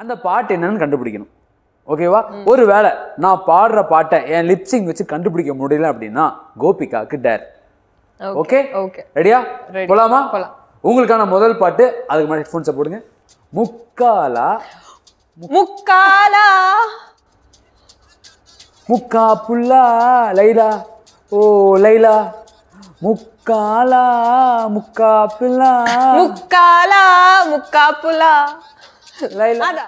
அந்த பாட்டு என்னன்னு கண்டுபிடிக்கணும் ஓகேவா ஒரு வேளை நான் பாடுற பாட்டை என் லிப்ஸிங் வச்சு கண்டுபிடிக்க முடியல அப்படின்னா கோபிகா டேர் ஓகே ஓகே ரெடியா போலாமா உங்களுக்கான முதல் பாட்டு அதுக்கு மாதிரி ஹெட்ஃபோன்ஸை போடுங்க முக்காலா முக்காலா முக்கா புல்லா லைலா ஓ லைலா முக்காலா முக்கா புல்லா முக்காலா முக்கா புல்லா லைலா